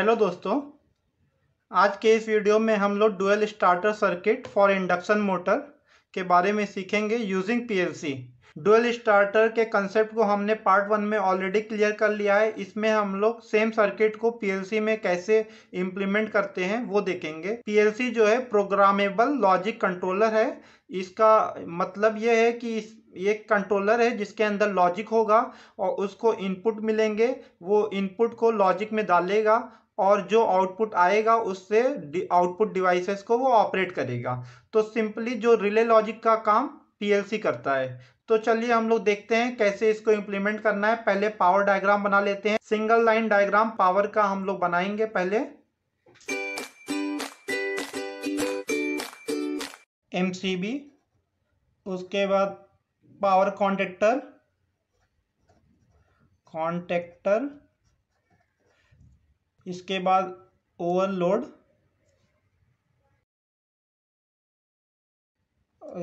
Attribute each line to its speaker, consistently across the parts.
Speaker 1: hello दोस्तों आज के इस वीडियो में हम लोग dual starter circuit for induction motor के बारे में सीखेंगे यूजिंग पीएलसी डुअल स्टार्टर के कंसेप्ट को हमने पार्ट वन में ऑलरेडी क्लियर कर लिया है इसमें हम लोग सेम सर्किट को पीएलसी में कैसे इम्प्लीमेंट करते हैं वो देखेंगे पीएलसी जो है प्रोग्रामेबल लॉजिक कंट्रोलर है इसका मतलब यह है कि इस एक कंट्रोलर है जिसके अंदर लॉजिक होगा और उसको इनपुट मिलेंगे वो इनपुट को लॉजिक में डालेगा और जो आउटपुट आएगा उससे आउटपुट डिवाइसेस को वो ऑपरेट करेगा तो सिंपली जो रिले लॉजिक का काम पीएलसी करता है तो चलिए हम लोग देखते हैं कैसे इसको इम्प्लीमेंट करना है पहले पावर डायग्राम बना लेते हैं सिंगल लाइन डायग्राम पावर का हम लोग बनाएंगे पहले एम उसके बाद पावर कॉन्टेक्टर कॉन्टेक्टर इसके बाद ओवरलोड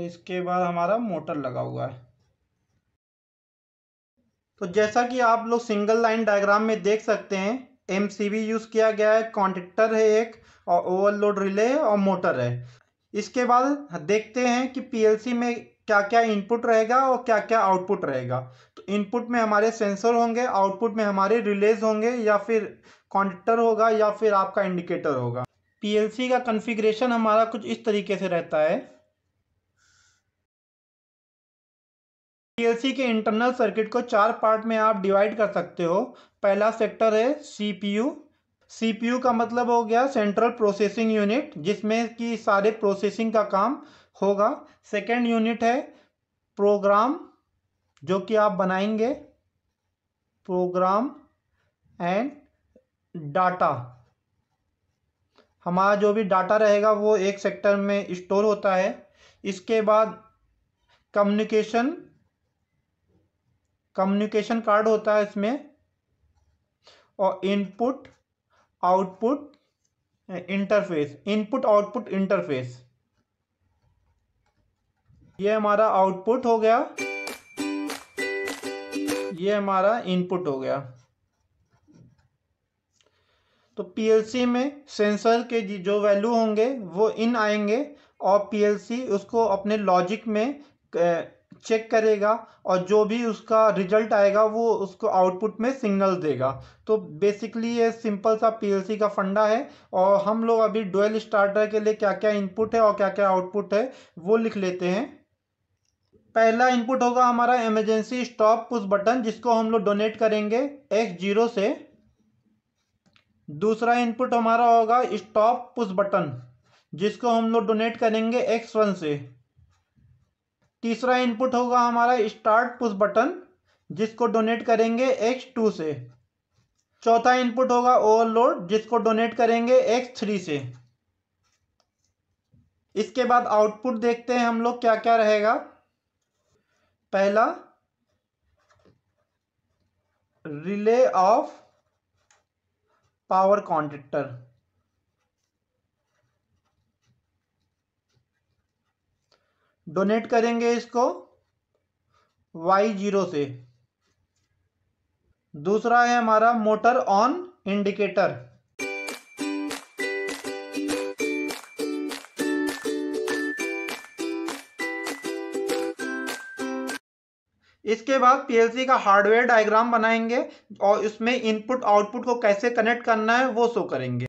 Speaker 1: इसके बाद हमारा मोटर लगा हुआ है तो जैसा कि आप लोग सिंगल लाइन डायग्राम में देख सकते हैं एम यूज़ किया गया है कॉन्टेक्टर है एक और ओवरलोड रिले और मोटर है इसके बाद देखते हैं कि पीएलसी में क्या क्या इनपुट रहेगा और क्या क्या आउटपुट रहेगा तो इनपुट में हमारे सेंसर होंगे आउटपुट में हमारे रिलेज होंगे या फिर कॉन्टेक्टर होगा या फिर आपका इंडिकेटर होगा पीएलसी का कन्फिग्रेशन हमारा कुछ इस तरीके से रहता है पीएलसी के इंटरनल सर्किट को चार पार्ट में आप डिवाइड कर सकते हो पहला सेक्टर है सीपीयू सीपीयू का मतलब हो गया सेंट्रल प्रोसेसिंग यूनिट जिसमें कि सारे प्रोसेसिंग का काम होगा सेकेंड यूनिट है प्रोग्राम जो कि आप बनाएंगे प्रोग्राम एंड डाटा हमारा जो भी डाटा रहेगा वो एक सेक्टर में स्टोर होता है इसके बाद कम्युनिकेशन कम्युनिकेशन कार्ड होता है इसमें और input output interface input output interface ये हमारा आउटपुट हो गया ये हमारा इनपुट हो गया तो पीएलसी में सेंसर के जो वैल्यू होंगे वो इन आएंगे और पीएलसी उसको अपने लॉजिक में चेक करेगा और जो भी उसका रिजल्ट आएगा वो उसको आउटपुट में सिग्नल देगा तो बेसिकली ये सिंपल सा पीएलसी का फंडा है और हम लोग अभी डुअल स्टार्टर के लिए क्या क्या इनपुट है और क्या क्या आउटपुट है वो लिख लेते हैं पहला इनपुट होगा हमारा इमरजेंसी स्टॉप पुश बटन जिसको हम लोग डोनेट करेंगे एक्स जीरो से दूसरा इनपुट हमारा होगा स्टॉप पुश बटन जिसको हम लोग डोनेट करेंगे एक्स वन से तीसरा इनपुट होगा हमारा स्टार्ट पुश बटन जिसको डोनेट करेंगे एक्स टू से चौथा इनपुट होगा ओवरलोड जिसको डोनेट करेंगे एक्स थ्री से इसके बाद आउटपुट देखते हैं हम लोग क्या क्या रहेगा पहला relay of power contractor donate करेंगे इसको वाई जीरो से दूसरा है हमारा मोटर ऑन इंडिकेटर इसके बाद पीएलसी का हार्डवेयर डायग्राम बनाएंगे और इसमें इनपुट आउटपुट को कैसे कनेक्ट करना है वो शो करेंगे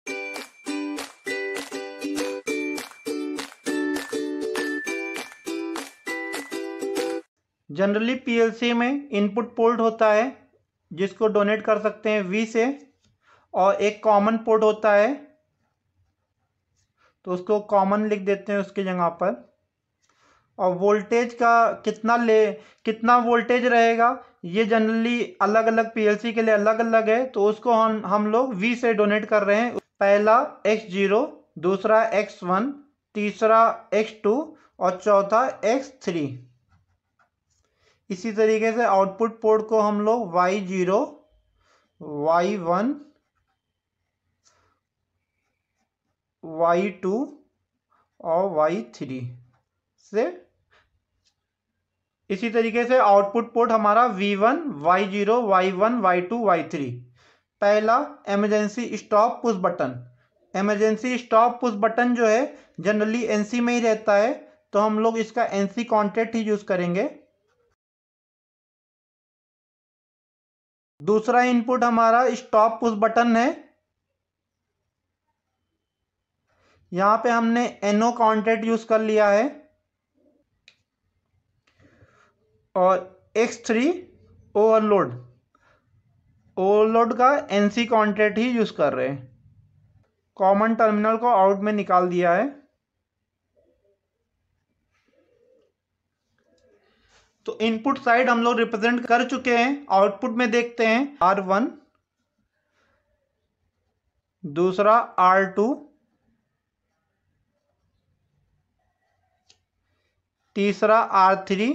Speaker 1: जनरली पीएलसी में इनपुट पोर्ट होता है जिसको डोनेट कर सकते हैं वी से और एक कॉमन पोर्ट होता है तो उसको कॉमन लिख देते हैं उसकी जगह पर और वोल्टेज का कितना ले कितना वोल्टेज रहेगा ये जनरली अलग अलग पीएलसी के लिए अलग अलग है तो उसको हम हम लोग वी से डोनेट कर रहे हैं पहला एक्स जीरो दूसरा एक्स वन तीसरा एक्स टू और चौथा एक्स थ्री इसी तरीके से आउटपुट पोर्ट को हम लोग Y zero Y one Y two और वाई थ्री से इसी तरीके से आउटपुट पोर्ट हमारा V one Y zero Y one Y two Y three पहला emergency stop push button emergency stop push button जो है जनरली एनसी में ही रहता है तो हम लोग इसका एनसी कॉन्टेक्ट ही यूज करेंगे दूसरा इनपुट हमारा स्टॉप पुश बटन है यहां पे हमने एनओ कॉन्टेक्ट यूज कर लिया है और एक्स थ्री ओवरलोड ओवरलोड का एन सी ही यूज़ कर रहे हैं कॉमन टर्मिनल को आउट में निकाल दिया है तो इनपुट साइड हम लोग रिप्रेजेंट कर चुके हैं आउटपुट में देखते हैं आर वन दूसरा आर टू तीसरा आर थ्री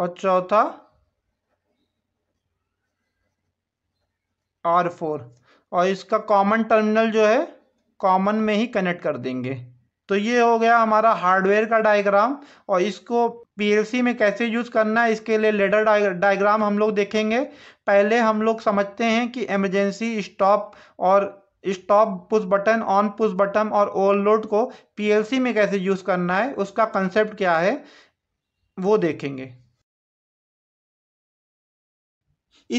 Speaker 1: और चौथा आर फोर और इसका कॉमन टर्मिनल जो है कॉमन में ही कनेक्ट कर देंगे तो ये हो गया हमारा हार्डवेयर का डायग्राम और इसको पीएलसी में कैसे यूज़ करना है इसके लिए लेडर डायग्राम हम लोग देखेंगे पहले हम लोग समझते हैं कि एमरजेंसी स्टॉप और stop push button on push button और ओवरलोड को पीएलसी में कैसे यूज़ करना है उसका कंसेप्ट क्या है वो देखेंगे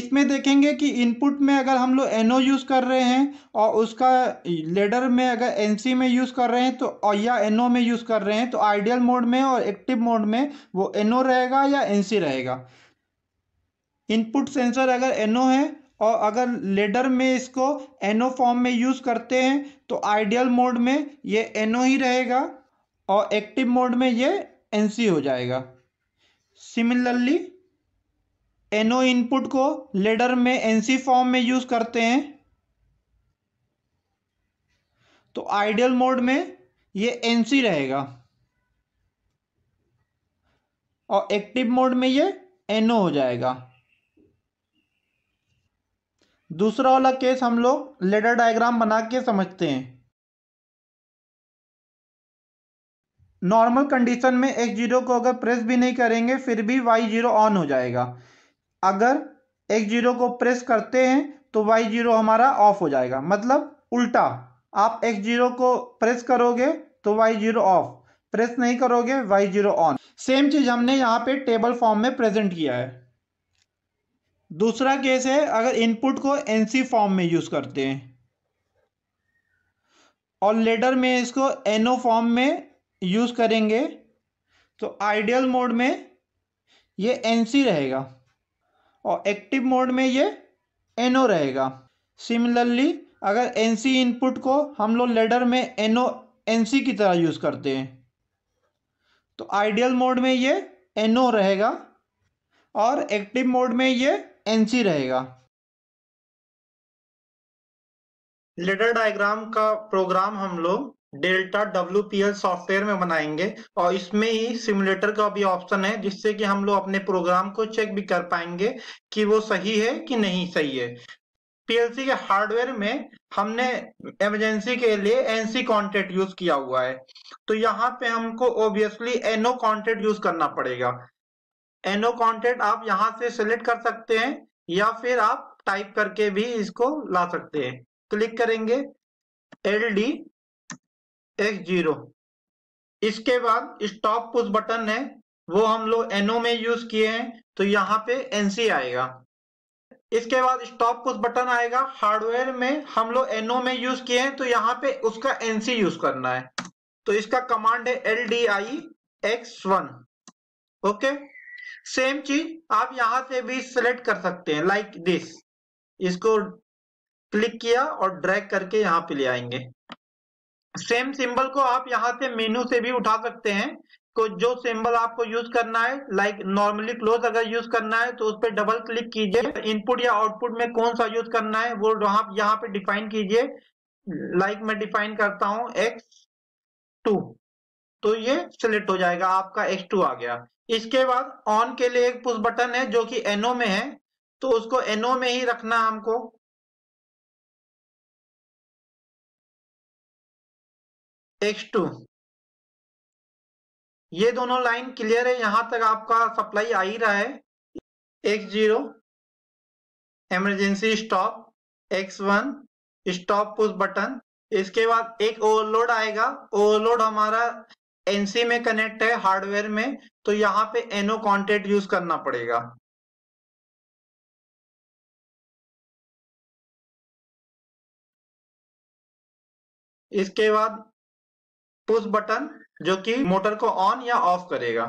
Speaker 1: इसमें देखेंगे कि इनपुट में अगर हम लोग एनओ यूज़ कर रहे हैं और उसका लेडर में अगर एन में यूज़ कर रहे हैं तो और या एन में यूज़ कर रहे हैं तो आइडियल मोड में और एक्टिव मोड में वो एन रहेगा या एन रहेगा इनपुट सेंसर अगर एनओ है और अगर लेडर में इसको एनओ फॉर्म में यूज़ करते हैं तो आइडियल मोड में ये एनओ ही रहेगा और एक्टिव मोड में ये एनसी हो जाएगा सिमिलरली एनओ NO इनपुट को लेडर में एनसी फॉर्म में यूज करते हैं तो आइडियल मोड में ये एनसी रहेगा और एक्टिव मोड में ये एनओ NO हो जाएगा दूसरा वाला केस हम लोग लेडर डायग्राम बना के समझते हैं नॉर्मल कंडीशन में एक्स जीरो को अगर प्रेस भी नहीं करेंगे फिर भी वाई जीरो ऑन हो जाएगा अगर एक्स जीरो को प्रेस करते हैं तो वाई जीरो हमारा ऑफ हो जाएगा मतलब उल्टा आप एक्स जीरो को प्रेस करोगे तो वाई जीरो ऑफ प्रेस नहीं करोगे वाई जीरो ऑन सेम चीज हमने यहाँ पे टेबल फॉर्म में प्रेजेंट किया है दूसरा केस है अगर इनपुट को एनसी फॉर्म में यूज करते हैं और लेटर में इसको एनओ फॉर्म में यूज करेंगे तो आइडियल मोड में ये एनसी रहेगा और एक्टिव मोड में ये एनओ NO रहेगा सिमिलरली अगर एन सी इनपुट को हम लोग लेडर में एनओ एन सी की तरह यूज़ करते हैं तो आइडियल मोड में ये एनओ NO रहेगा और एक्टिव मोड में ये एन सी रहेगा लेडर डायग्राम का प्रोग्राम हम लोग Delta W P L software में बनाएंगे और इसमें ही सिमुलेटर का भी ऑप्शन है जिससे कि हम लोग अपने प्रोग्राम को चेक भी कर पाएंगे कि वो सही है कि नहीं सही है पीएलसी के हार्डवेयर में हमने एमरजेंसी के लिए एनसी कॉन्टेक्ट यूज किया हुआ है तो यहाँ पे हमको ऑब्वियसली एनओ कॉन्टेक्ट यूज करना पड़ेगा एनओ कॉन्टेक्ट आप यहाँ से सिलेक्ट कर सकते हैं या फिर आप टाइप करके भी इसको ला सकते हैं क्लिक करेंगे एल डी एक्स जीरो इसके बाद स्टॉप पुश बटन है वो हम लोग एनओ में यूज किए हैं तो यहाँ पे एनसी आएगा इसके बाद स्टॉप पुश बटन आएगा हार्डवेयर में हम लोग एनओ में यूज किए हैं तो यहाँ पे उसका एनसी यूज करना है तो इसका कमांड है L D I X one okay same चीज आप यहां से भी सिलेक्ट कर सकते हैं लाइक like दिस इसको क्लिक किया और ड्रैग करके यहां पे ले आएंगे सेम सिंबल को आप यहाँ से मेनू से भी उठा सकते हैं को जो सिंबल आपको यूज करना है लाइक नॉर्मली क्लोज अगर यूज करना है तो उस पर डबल क्लिक कीजिए इनपुट या आउटपुट में कौन सा यूज करना है वो वहां यहाँ पे डिफाइन कीजिए लाइक मैं डिफाइन करता हूँ एक्स टू तो ये सिलेक्ट हो जाएगा आपका एक्स टू आ गया इसके बाद ऑन के लिए एक पुश बटन है जो कि एनओ में है तो उसको एनओ में ही रखना हमको
Speaker 2: एक्स टू ये दोनों लाइन क्लियर है यहां तक आपका सप्लाई आ ही रहा है
Speaker 1: X zero emergency stop X one stop push button इसके बाद एक ओवरलोड आएगा ओवरलोड हमारा एनसी में कनेक्ट है हार्डवेयर में तो यहाँ पे एनो कॉन्टेक्ट यूज करना पड़ेगा
Speaker 2: इसके बाद पुश बटन
Speaker 1: जो कि मोटर को ऑन या ऑफ करेगा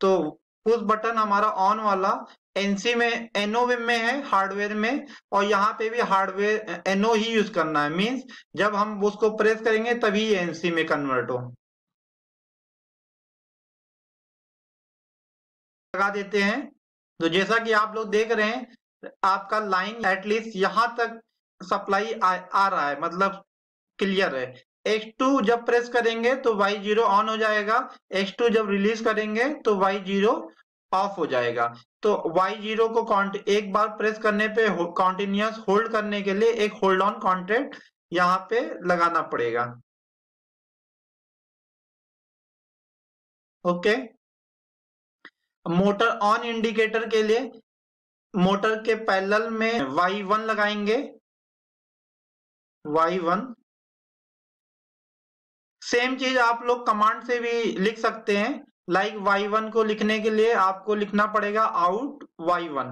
Speaker 1: तो पुश बटन हमारा ऑन वाला एनसी में एनओ में है हार्डवेयर में और यहाँ पे भी हार्डवेयर एनओ ही यूज करना है मींस जब हम उसको प्रेस करेंगे तभी एनसी में कन्वर्ट हो
Speaker 2: लगा देते हैं
Speaker 1: तो जैसा कि आप लोग देख रहे हैं आपका लाइन एटलीस्ट यहाँ तक सप्लाई आ, आ रहा है मतलब क्लियर है एक्स टू जब प्रेस करेंगे तो वाई जीरो ऑन हो जाएगा एक्स टू जब रिलीज करेंगे तो वाई जीरो ऑफ हो जाएगा तो Y0 को एक बार प्रेस करने पे कॉन्टिन्यूस होल्ड करने के लिए एक होल्ड ऑन कॉन्ट्रैक्ट यहाँ पे लगाना पड़ेगा
Speaker 2: ओके मोटर ऑन इंडिकेटर के लिए मोटर के पैरेलल में Y1 लगाएंगे
Speaker 1: Y1 सेम चीज आप लोग कमांड से भी लिख सकते हैं लाइक like y1 को लिखने के लिए आपको लिखना पड़ेगा out y1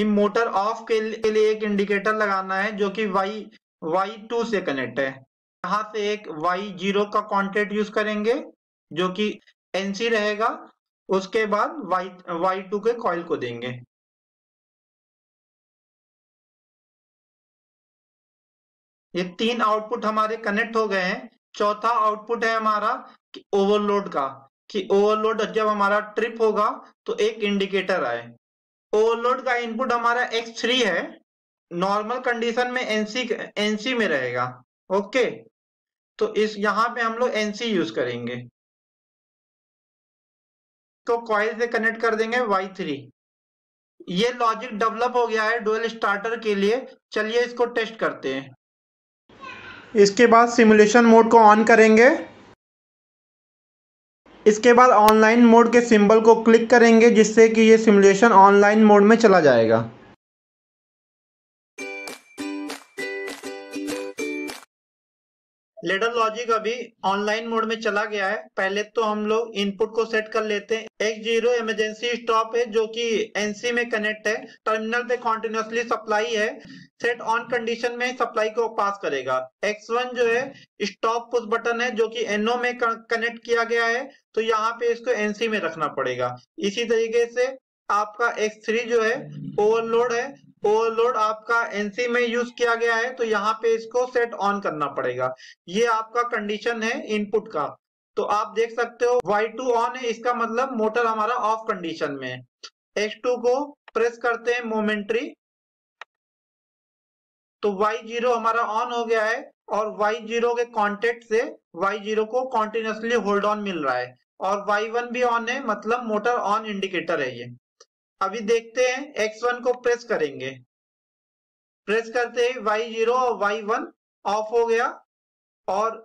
Speaker 1: in motor of के लिए एक इंडिकेटर लगाना है जो कि y y2 से कनेक्ट है यहां से एक y0 का कॉन्टेक्ट यूज करेंगे जो कि सी रहेगा उसके बाद y y2 के कॉइल को देंगे ये तीन आउटपुट हमारे कनेक्ट हो गए हैं चौथा आउटपुट है हमारा ओवरलोड का कि ओवरलोड जब हमारा ट्रिप होगा तो एक इंडिकेटर आए ओवरलोड का इनपुट हमारा x3 है नॉर्मल कंडीशन में एनसी एनसी में रहेगा ओके तो इस यहां पे हम लोग एनसी यूज करेंगे तो कॉइल से कनेक्ट कर देंगे Y3 ये लॉजिक डेवलप हो गया है डुअल स्टार्टर के लिए चलिए इसको टेस्ट करते हैं इसके बाद सिमुलेशन मोड को ऑन करेंगे इसके बाद ऑनलाइन मोड के सिंबल को क्लिक करेंगे जिससे कि ये सिमुलेशन ऑनलाइन मोड में चला जाएगा लेडर लॉजिक अभी ऑनलाइन मोड में चला गया है पहले तो हम लोग इनपुट को सेट कर लेते हैं एक जीरो इमरजेंसी स्टॉप है जो कि एनसी में कनेक्ट है टर्मिनल पे कॉन्टिन्यूसली सप्लाई है सेट ऑन कंडीशन में सप्लाई को पास करेगा एक्स वन जो है स्टॉप पुश बटन है जो कि एनओ में कनेक्ट किया गया है तो यहाँ पे इसको एनसी में रखना पड़ेगा इसी तरीके से आपका एक्स थ्री जो है ओवरलोड है ओवरलोड आपका एनसी में यूज किया गया है तो यहाँ पे इसको सेट ऑन करना पड़ेगा ये आपका कंडीशन है इनपुट का तो आप देख सकते हो वाई टू ऑन है इसका मतलब मोटर हमारा ऑफ कंडीशन में है टू को प्रेस करते हैं मोमेंट्री तो वाई जीरो हमारा ऑन हो गया है और वाई जीरो के कॉन्टेक्ट से वाई जीरो को कॉन्टिन्यूसली होल्ड ऑन मिल रहा है और वाई वन भी ऑन है मतलब मोटर ऑन इंडिकेटर है ये अभी देखते हैं x1 को प्रेस करेंगे प्रेस करते ही y0 और y1 ऑफ हो गया और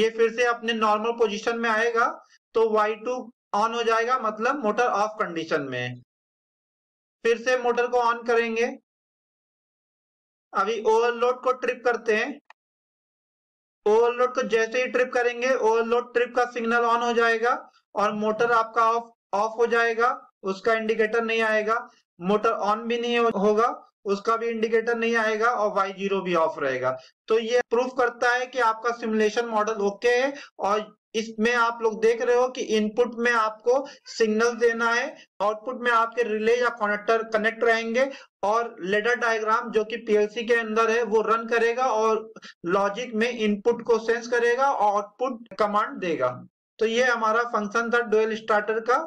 Speaker 1: ये फिर से अपने नॉर्मल पोजीशन में आएगा तो y2 ऑन हो जाएगा मतलब मोटर ऑफ कंडीशन में फिर से मोटर को ऑन करेंगे अभी ओवरलोड को ट्रिप करते हैं ओवरलोड को जैसे ही ट्रिप करेंगे ओवरलोड ट्रिप का सिग्नल ऑन हो जाएगा और मोटर आपका ऑफ ऑफ हो जाएगा उसका इंडिकेटर नहीं आएगा मोटर ऑन भी नहीं होगा उसका भी इंडिकेटर नहीं आएगा और वाई जीरो भी ऑफ रहेगा तो ये प्रूफ करता है कि आपका सिमुलेशन मॉडल ओके है और इसमें आप लोग देख रहे हो कि इनपुट में आपको सिग्नल देना है आउटपुट में आपके रिले या कनेक्टर कनेक्ट रहेंगे और लेडर डायग्राम जो कि पीएलसी के अंदर है वो रन करेगा और लॉजिक में इनपुट को सेंस करेगा और आउटपुट कमांड देगा तो ये हमारा फंक्शन था डुअल स्टार्टर का